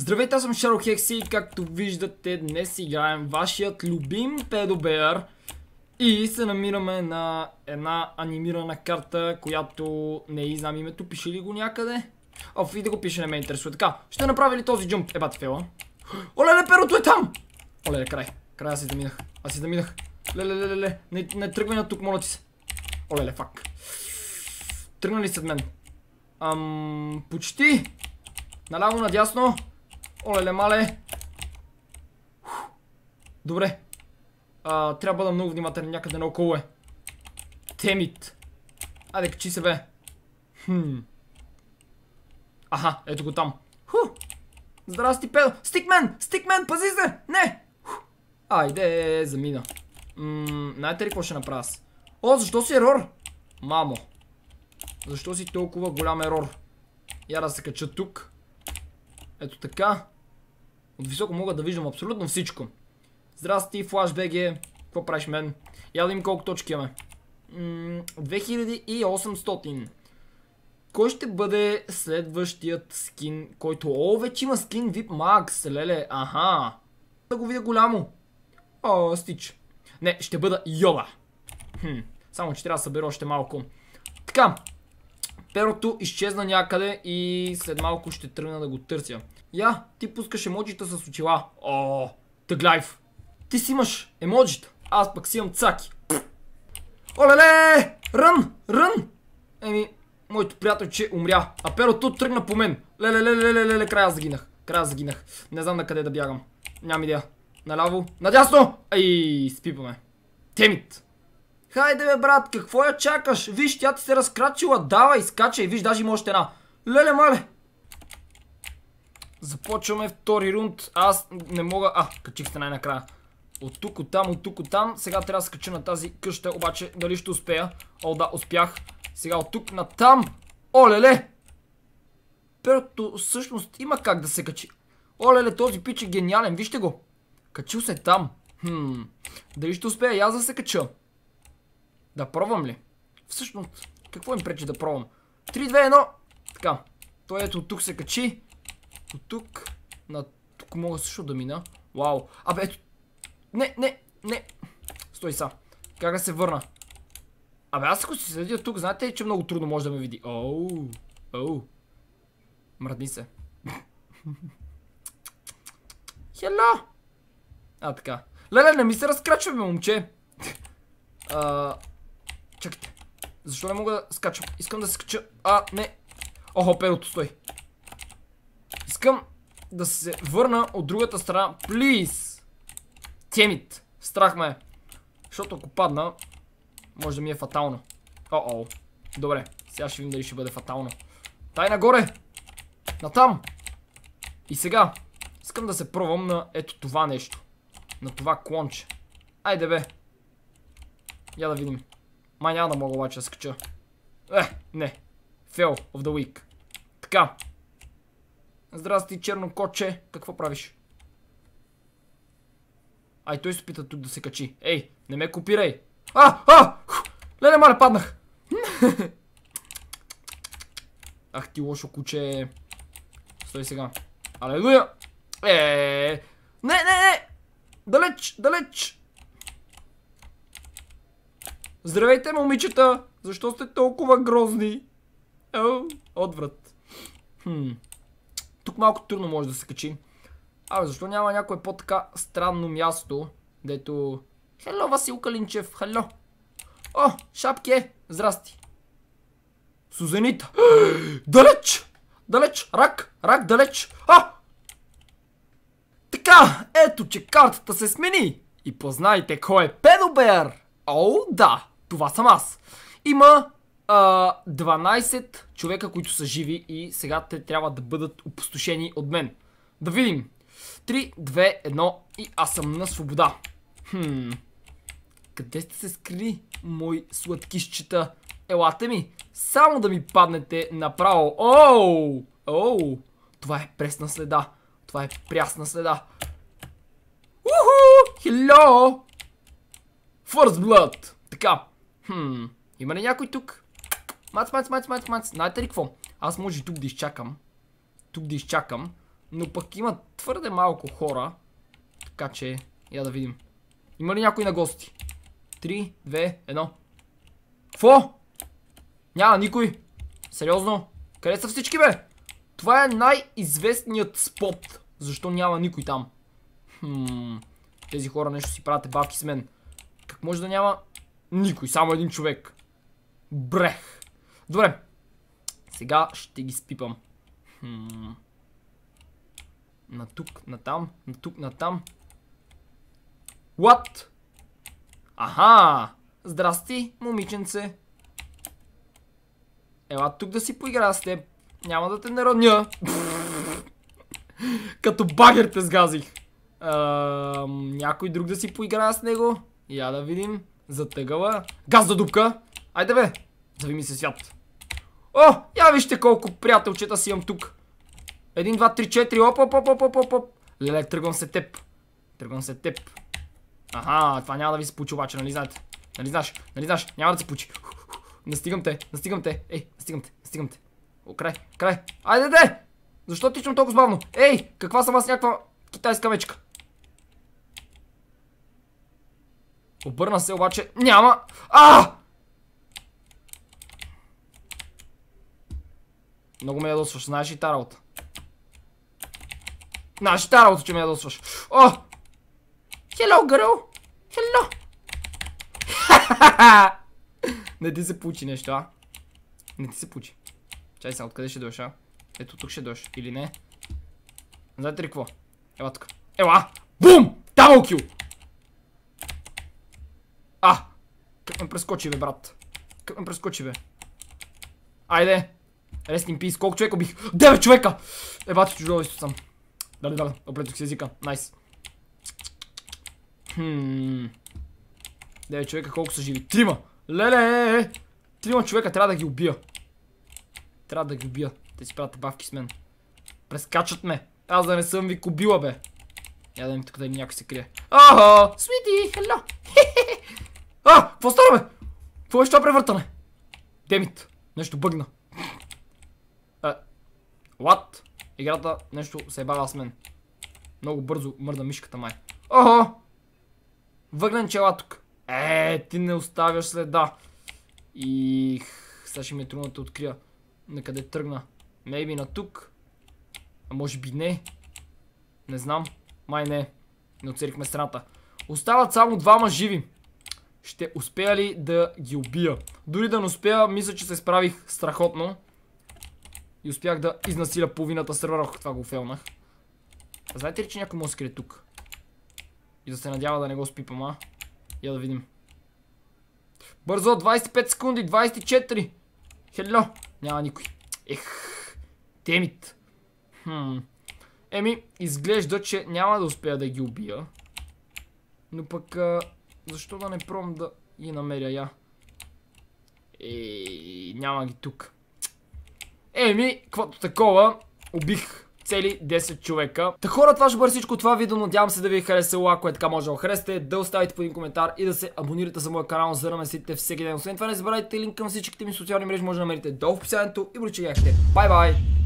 Здравейте, аз съм Шаро Хекси и както виждате днес играем вашият любим педобер и се намираме на една анимирана карта, която не и знам името, пише ли го някъде? Оф, и да го пише, не ме интересува. Така, ще направи ли този джумп? Ебат, фела. Оле, ле, перото е там! Оле, ле, край. Край, аз си Аз си заминах. Ле, ле, ле, ле, ле. Не, не тръгвай на тук, моля ти се. Оле, ле, фак. Тръгнали след мен. Ам, почти. Наляво, надясно. Оле, мале! Добре. А, трябва да много внимателен някъде наоколо е. Темит. Айде, качи се бе. Хм. Аха, ето го там. Ху! Здрасти, педо! Стикмен! Стикмен, пази се! Не! Ху. Айде, замина. Ммм, знаете ли какво ще направя аз? О, защо си ерор? Мамо. Защо си толкова голям ерор? Я да се кача тук. Ето така. От високо мога да виждам абсолютно всичко. Здрасти, FlashBG. Е. Какво правиш мен? Я да им колко точки имаме. 2800. Кой ще бъде следващият скин, който... О, вече има скин VIP Max, леле, аха. Да го видя голямо. О, Стич. Не, ще бъда Йола. Хм, само че трябва да събера още малко. Така, Перото изчезна някъде и след малко ще тръгна да го търся. Я, ти пускаш емоджита с очила. О, тъглайв. Ти си имаш емоджита. Аз пък си имам цаки. Олеле! Рън! Рън! Еми, моето приятелче умря. А перото тръгна по мен. Леле, леле, леле, леле, края загинах. Края загинах. Не знам на къде да бягам. Нямам идея. Наляво. Надясно! Ай, спипаме. Темит! Хайде бе брат, какво я чакаш? Виж, тя ти се разкрачила. Давай, скачай. Виж, даже има още една. Леле, мале. Започваме втори рунд. Аз не мога... А, качих се най-накрая. От тук, от там, от тук, от там. Сега трябва да скача на тази къща, обаче дали ще успея? О, да, успях. Сега от тук на там. Олеле! Перто, всъщност има как да се качи. Олеле, този пич е гениален, вижте го. Качил се там. Хм, дали ще успея аз да се кача? Да пробвам ли? Всъщност, какво им пречи да пробвам? 3, 2, 1! Така. Той ето от тук се качи. От тук. На тук мога също да мина. Вау. Абе, ето. Не, не, не. Стой са. Как да се върна? Абе, аз ако си следя тук, знаете че много трудно може да ме види. Оу. Оу. Мръдни се. Хелло! А, така. Леле, не ми се разкрачваме, момче. А, Чакайте. Защо не мога да скачам? Искам да се скача. А, не. Охо, перото, стой. Искам да се върна от другата страна. Плиз! Темит! Страх ме е. Защото ако падна, може да ми е фатално. О-о. Добре, сега ще видим дали ще бъде фатално. Тай нагоре! Натам! И сега, искам да се пробвам на ето това нещо. На това клонче. Айде бе! Я да видим. Май няма да мога обаче да скача. Е, не. Fail of the week. Така. Здрасти, черно коче. Какво правиш? Ай, той се опита тук да се качи. Ей, не ме копирай. А, а! Леле, мале, паднах. Ах ти лошо куче. Стой сега. Алелуя! Е, не, не, не! Далеч, далеч! Здравейте, момичета! Защо сте толкова грозни? О, отврат. Хм. Тук малко трудно може да се качи. Абе, защо няма някое по-така странно място, дето... Хело, Васил Калинчев, хело! О, шапке! Здрасти! Сузенита! далеч! Далеч! Рак! Рак, далеч! А! Така, ето че картата се смени! И познайте кой е Педобер! Оу, да! Това съм аз. Има а, 12 човека, които са живи и сега те трябва да бъдат опустошени от мен. Да видим. 3, 2, 1 и аз съм на свобода. Хм. Къде сте се скрили, мои сладкишчета? Елате ми, само да ми паднете направо. Оу! Оу! Това е пресна следа. Това е прясна следа. Уху! Хело! First Blood! Така, Хм, има ли някой тук? Мац, мац, мац, мац, мац. Знаете ли какво? Аз може тук да изчакам. Тук да изчакам. Но пък има твърде малко хора. Така че, я да видим. Има ли някой на гости? 3, 2, едно. Кво? Няма никой. Сериозно? Къде са всички, бе? Това е най-известният спот. Защо няма никой там? Хм, тези хора нещо си правят ебавки с мен. Как може да няма... Никой, само един човек. Брех. Добре. Сега ще ги спипам. На тук, на там, на тук, на там. What? Аха! Здрасти, момиченце. Ела тук да си поигра с теб. Няма да те народня. Като багер те сгазих. Някой друг да си поигра с него. Я да видим тъгала. Газ да дупка. Айде бе. Зави ми се свят. О, я вижте колко приятелчета си имам тук. Един, два, три, четири. Оп, оп, оп, оп, оп, оп, Леле, тръгвам се теб. Тръгвам се теб. Аха, това няма да ви се получи обаче, нали знаете? Нали знаеш? Нали знаеш? Няма да се получи. Настигам те, настигам те. Ей, настигам те, настигам те. О, край, край. Айде, де! Защо тичам толкова бавно? Ей, каква съм аз някаква китайска мечка? Обърна се обаче. Няма. А! Много ме ядосваш. Знаеш и та работа. Знаеш и та работа, че ме ядосваш. О! Ха-ха-ха! Не ти се получи нещо, а? Не ти се получи. Чай сега, откъде ще дойш, а? Ето тук ще дойш. Или не? Знаете ли какво? Ела тук. Ела! Бум! кил! А! Как ме прескочи, бе, брат? Как ме прескочи, бе? Айде! in peace, колко човека бих? Девет човека! чужо е, чужовесто съм. Дали, дали, оплетох си езика. Найс. Хм. човека, колко са живи? Трима! Леле! Е, е, Трима човека трябва да ги убия. Трябва да ги убия. Те си правят бавки с мен. Прескачат ме. Аз да не съм ви кубила, бе. Я да ми тук да някой се крие. Ага! Свити! Хело! А! Какво стана, бе? Какво беше това превъртане? Демит. Нещо бъгна. Е, а. What? Играта нещо се е с мен. Много бързо мърда мишката май. Ого! Въгнен чела тук. Е, ти не оставяш следа. И... Сега ще ми е трудно да те открия. На къде тръгна? Maybe на тук. А може би не. Не знам. Май не. Не оцелихме страната. Остават само двама живи. Ще успея ли да ги убия? Дори да не успея, мисля, че се справих страхотно. И успях да изнасиля половината сервера, ако това го фелнах. А знаете ли, че някой може скрие тук? И да се надява да не го спипам, а? Я да видим. Бързо, 25 секунди, 24! Хелло! Няма никой. Ех, темит. Хм. Еми, изглежда, че няма да успея да ги убия. Но пък... Защо да не пром да ги намеря я? Ей, няма ги тук. Еми, каквото такова, убих цели 10 човека. Та хора, това ще бъде всичко това видео. Надявам се да ви е харесало. Ако е така, може да го харесате, да оставите по един коментар и да се абонирате за моя канал, за да ме всеки ден. Освен това, не забравяйте линк към всичките ми социални мрежи, може да намерите долу в описанието и гяхте. Бай-бай!